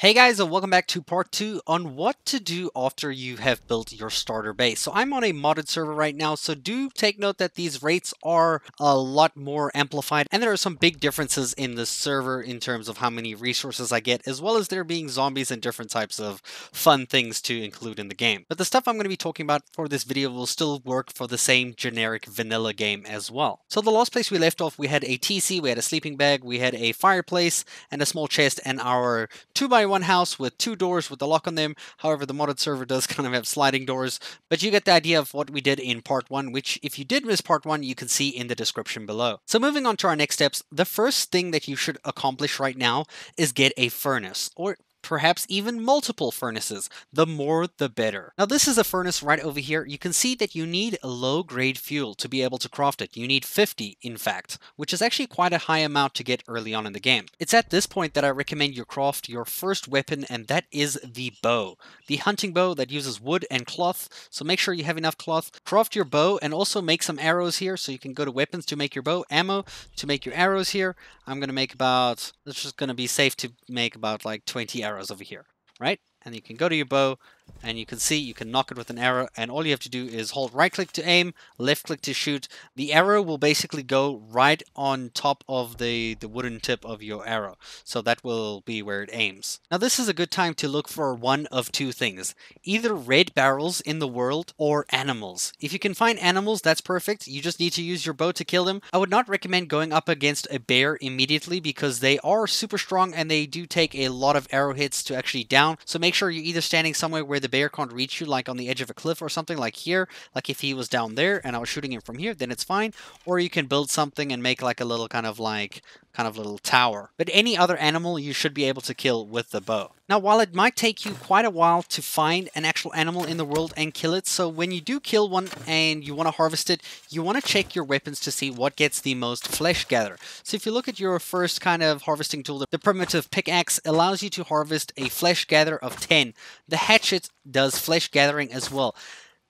Hey guys and welcome back to part 2 on what to do after you have built your starter base. So I'm on a modded server right now so do take note that these rates are a lot more amplified and there are some big differences in the server in terms of how many resources I get as well as there being zombies and different types of fun things to include in the game. But the stuff I'm going to be talking about for this video will still work for the same generic vanilla game as well. So the last place we left off we had a TC, we had a sleeping bag, we had a fireplace and a small chest and our 2 by buy one house with two doors with the lock on them. However, the modded server does kind of have sliding doors, but you get the idea of what we did in part one, which if you did miss part one, you can see in the description below. So moving on to our next steps, the first thing that you should accomplish right now is get a furnace or perhaps even multiple furnaces. The more, the better. Now this is a furnace right over here. You can see that you need low-grade fuel to be able to craft it. You need 50, in fact, which is actually quite a high amount to get early on in the game. It's at this point that I recommend you craft your first weapon, and that is the bow. The hunting bow that uses wood and cloth, so make sure you have enough cloth. Craft your bow and also make some arrows here, so you can go to weapons to make your bow, ammo to make your arrows here. I'm going to make about, it's just going to be safe to make about like 20 arrows arrows over here, right? And you can go to your bow, and you can see you can knock it with an arrow and all you have to do is hold right click to aim left click to shoot the arrow will basically go right on top of the the wooden tip of your arrow so that will be where it aims now this is a good time to look for one of two things either red barrels in the world or animals if you can find animals that's perfect you just need to use your bow to kill them i would not recommend going up against a bear immediately because they are super strong and they do take a lot of arrow hits to actually down so make sure you're either standing somewhere where where the bear can't reach you, like on the edge of a cliff or something, like here. Like if he was down there and I was shooting him from here, then it's fine. Or you can build something and make like a little kind of like kind of little tower. But any other animal you should be able to kill with the bow. Now while it might take you quite a while to find an actual animal in the world and kill it, so when you do kill one and you want to harvest it, you want to check your weapons to see what gets the most flesh gather. So if you look at your first kind of harvesting tool, the primitive pickaxe allows you to harvest a flesh gather of 10. The hatchet does flesh gathering as well.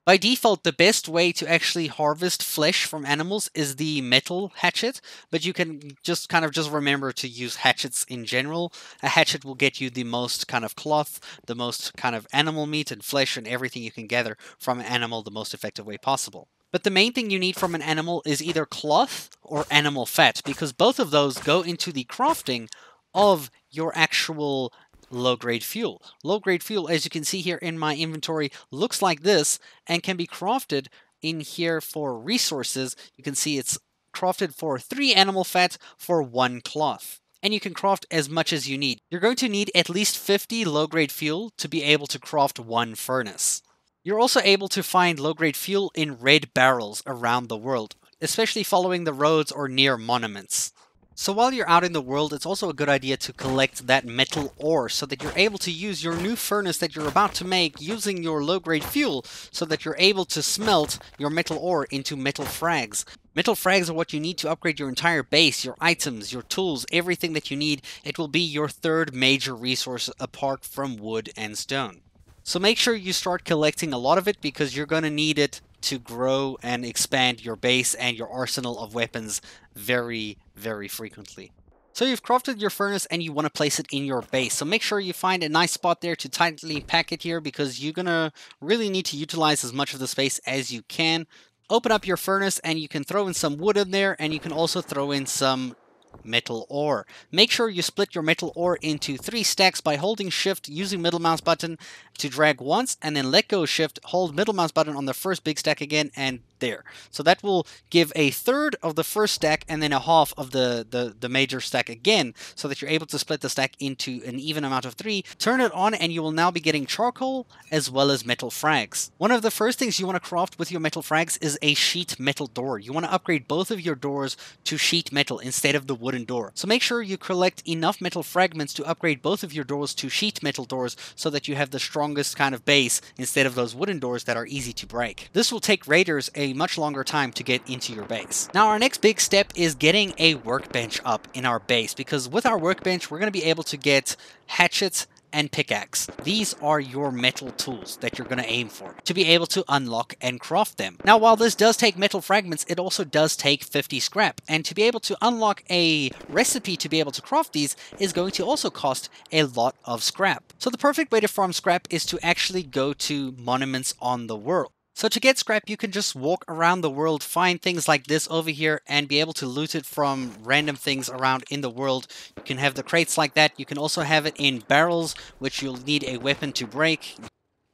By default, the best way to actually harvest flesh from animals is the metal hatchet, but you can just kind of just remember to use hatchets in general. A hatchet will get you the most kind of cloth, the most kind of animal meat and flesh and everything you can gather from an animal the most effective way possible. But the main thing you need from an animal is either cloth or animal fat, because both of those go into the crafting of your actual low grade fuel. Low grade fuel, as you can see here in my inventory, looks like this and can be crafted in here for resources. You can see it's crafted for three animal fat for one cloth. And you can craft as much as you need. You're going to need at least 50 low grade fuel to be able to craft one furnace. You're also able to find low grade fuel in red barrels around the world, especially following the roads or near monuments. So while you're out in the world, it's also a good idea to collect that metal ore so that you're able to use your new furnace that you're about to make using your low-grade fuel so that you're able to smelt your metal ore into metal frags. Metal frags are what you need to upgrade your entire base, your items, your tools, everything that you need. It will be your third major resource apart from wood and stone. So make sure you start collecting a lot of it because you're going to need it to grow and expand your base and your arsenal of weapons very, very frequently. So you've crafted your furnace and you want to place it in your base. So make sure you find a nice spot there to tightly pack it here because you're going to really need to utilize as much of the space as you can. Open up your furnace and you can throw in some wood in there and you can also throw in some metal ore. Make sure you split your metal ore into three stacks by holding shift using middle mouse button to drag once and then let go shift, hold middle mouse button on the first big stack again and there. So that will give a third of the first stack and then a half of the, the, the major stack again, so that you're able to split the stack into an even amount of three. Turn it on and you will now be getting charcoal as well as metal frags. One of the first things you want to craft with your metal frags is a sheet metal door. You want to upgrade both of your doors to sheet metal instead of the wooden door. So make sure you collect enough metal fragments to upgrade both of your doors to sheet metal doors so that you have the strongest kind of base instead of those wooden doors that are easy to break. This will take raiders a much longer time to get into your base. Now our next big step is getting a workbench up in our base because with our workbench we're going to be able to get hatchets and pickaxe. These are your metal tools that you're going to aim for to be able to unlock and craft them. Now while this does take metal fragments, it also does take 50 scrap and to be able to unlock a recipe to be able to craft these is going to also cost a lot of scrap. So the perfect way to farm scrap is to actually go to monuments on the world. So to get scrap, you can just walk around the world, find things like this over here, and be able to loot it from random things around in the world. You can have the crates like that. You can also have it in barrels, which you'll need a weapon to break.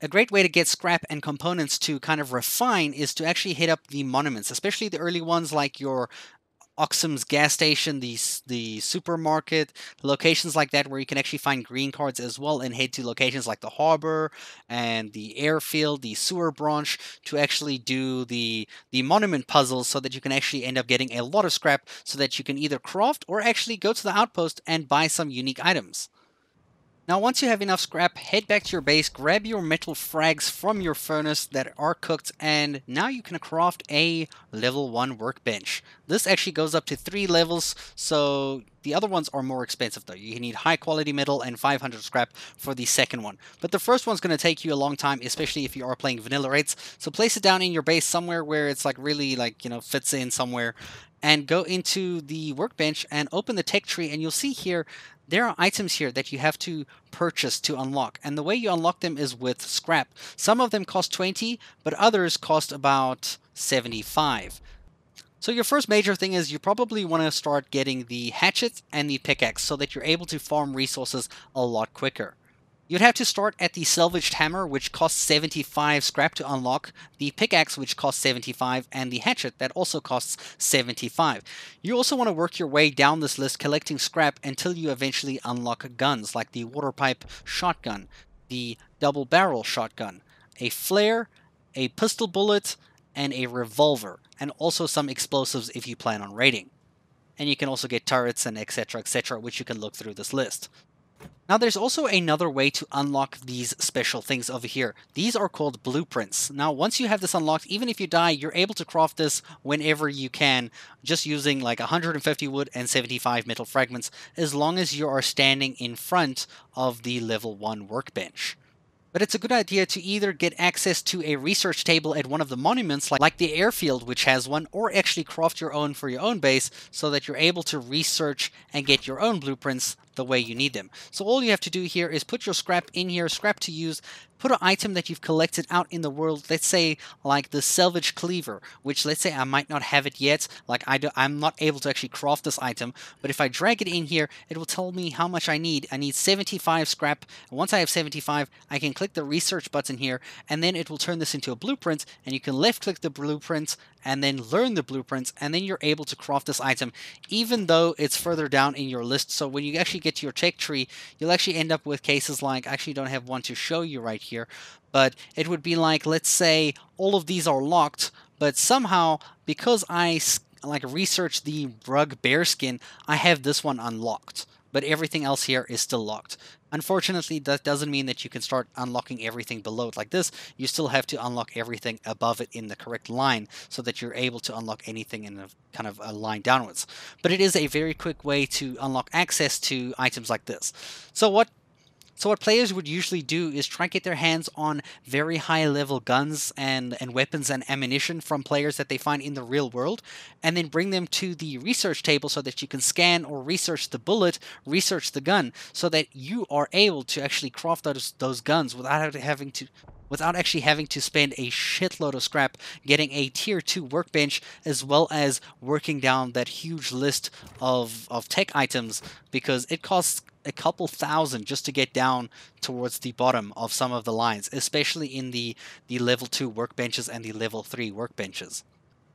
A great way to get scrap and components to kind of refine is to actually hit up the monuments, especially the early ones like your Oxum's gas station, the the supermarket, locations like that where you can actually find green cards as well, and head to locations like the harbor and the airfield, the sewer branch to actually do the the monument puzzles, so that you can actually end up getting a lot of scrap, so that you can either craft or actually go to the outpost and buy some unique items. Now once you have enough scrap, head back to your base, grab your metal frags from your furnace that are cooked, and now you can craft a level 1 workbench. This actually goes up to 3 levels, so the other ones are more expensive though. You need high quality metal and 500 scrap for the second one. But the first one's going to take you a long time, especially if you are playing vanilla rates. So place it down in your base somewhere where it's like really like, you know, fits in somewhere and go into the workbench and open the tech tree and you'll see here there are items here that you have to purchase to unlock and the way you unlock them is with scrap some of them cost 20 but others cost about 75 so your first major thing is you probably want to start getting the hatchet and the pickaxe so that you're able to farm resources a lot quicker. You'd have to start at the salvaged hammer, which costs 75 scrap to unlock, the pickaxe, which costs 75, and the hatchet, that also costs 75. You also want to work your way down this list collecting scrap until you eventually unlock guns, like the water pipe shotgun, the double barrel shotgun, a flare, a pistol bullet, and a revolver, and also some explosives if you plan on raiding. And you can also get turrets and etc etc which you can look through this list. Now there's also another way to unlock these special things over here. These are called blueprints. Now once you have this unlocked, even if you die, you're able to craft this whenever you can, just using like 150 wood and 75 metal fragments, as long as you are standing in front of the level 1 workbench. But it's a good idea to either get access to a research table at one of the monuments, like the airfield, which has one, or actually craft your own for your own base so that you're able to research and get your own blueprints the way you need them. So all you have to do here is put your scrap in here, scrap to use, put an item that you've collected out in the world, let's say like the salvage cleaver, which let's say I might not have it yet, like I do, I'm not able to actually craft this item, but if I drag it in here, it will tell me how much I need. I need 75 scrap, and once I have 75, I can click the research button here, and then it will turn this into a blueprint, and you can left click the blueprint, and then learn the blueprints, and then you're able to craft this item, even though it's further down in your list. So when you actually actually get to your tech tree, you'll actually end up with cases like, actually don't have one to show you right here, but it would be like, let's say all of these are locked, but somehow because I like research the rug bearskin, I have this one unlocked but everything else here is still locked. Unfortunately, that doesn't mean that you can start unlocking everything below it like this. You still have to unlock everything above it in the correct line so that you're able to unlock anything in a kind of a line downwards. But it is a very quick way to unlock access to items like this. So what so what players would usually do is try and get their hands on very high level guns and, and weapons and ammunition from players that they find in the real world, and then bring them to the research table so that you can scan or research the bullet, research the gun, so that you are able to actually craft those those guns without having to without actually having to spend a shitload of scrap getting a tier 2 workbench as well as working down that huge list of, of tech items because it costs a couple thousand just to get down towards the bottom of some of the lines, especially in the, the level 2 workbenches and the level 3 workbenches.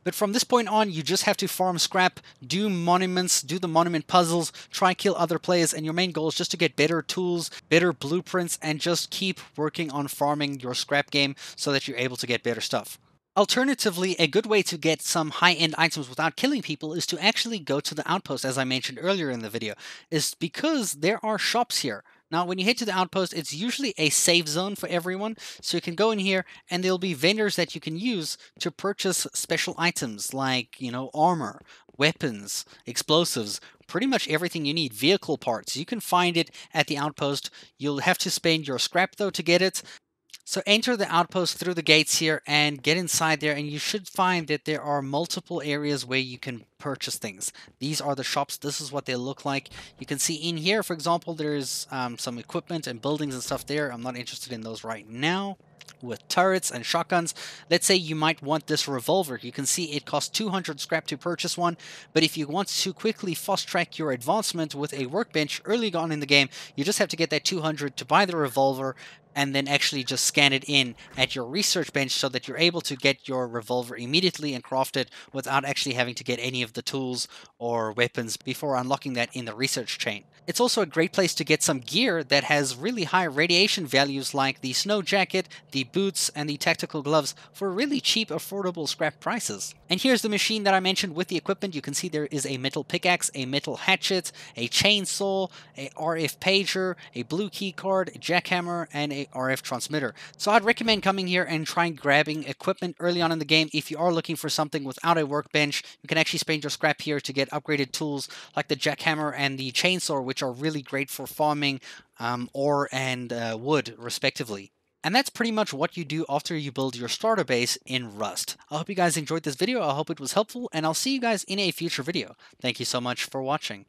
But from this point on, you just have to farm scrap, do monuments, do the monument puzzles, try kill other players, and your main goal is just to get better tools, better blueprints, and just keep working on farming your scrap game so that you're able to get better stuff. Alternatively, a good way to get some high-end items without killing people is to actually go to the outpost, as I mentioned earlier in the video, is because there are shops here. Now, when you head to the outpost, it's usually a safe zone for everyone, so you can go in here and there'll be vendors that you can use to purchase special items like, you know, armor, weapons, explosives, pretty much everything you need, vehicle parts. You can find it at the outpost. You'll have to spend your scrap, though, to get it, so enter the outpost through the gates here and get inside there and you should find that there are multiple areas where you can purchase things. These are the shops. This is what they look like. You can see in here, for example, there's um, some equipment and buildings and stuff there. I'm not interested in those right now with turrets and shotguns. Let's say you might want this revolver. You can see it costs 200 scrap to purchase one, but if you want to quickly fast track your advancement with a workbench early on in the game, you just have to get that 200 to buy the revolver, and then actually just scan it in at your research bench so that you're able to get your revolver immediately and craft it without actually having to get any of the tools or weapons before unlocking that in the research chain. It's also a great place to get some gear that has really high radiation values like the snow jacket, the boots, and the tactical gloves for really cheap, affordable scrap prices. And here's the machine that I mentioned with the equipment. You can see there is a metal pickaxe, a metal hatchet, a chainsaw, a RF pager, a blue key card, a jackhammer, and a RF transmitter. So I'd recommend coming here and trying grabbing equipment early on in the game. If you are looking for something without a workbench, you can actually spend your scrap here to get upgraded tools like the jackhammer and the chainsaw, which are really great for farming um, ore and uh, wood, respectively. And that's pretty much what you do after you build your starter base in Rust. I hope you guys enjoyed this video, I hope it was helpful, and I'll see you guys in a future video. Thank you so much for watching.